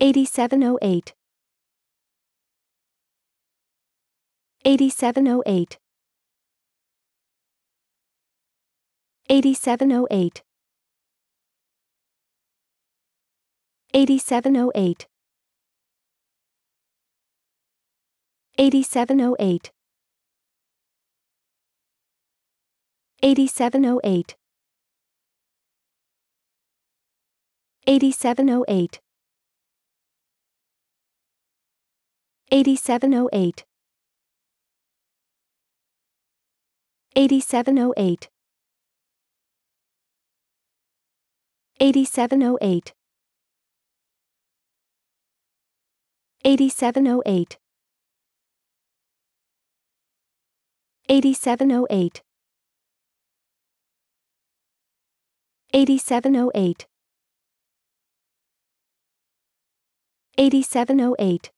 8708 8708 8708 8708 8708 8708 8708 8708 8708 8708 8708 8708 8708 8708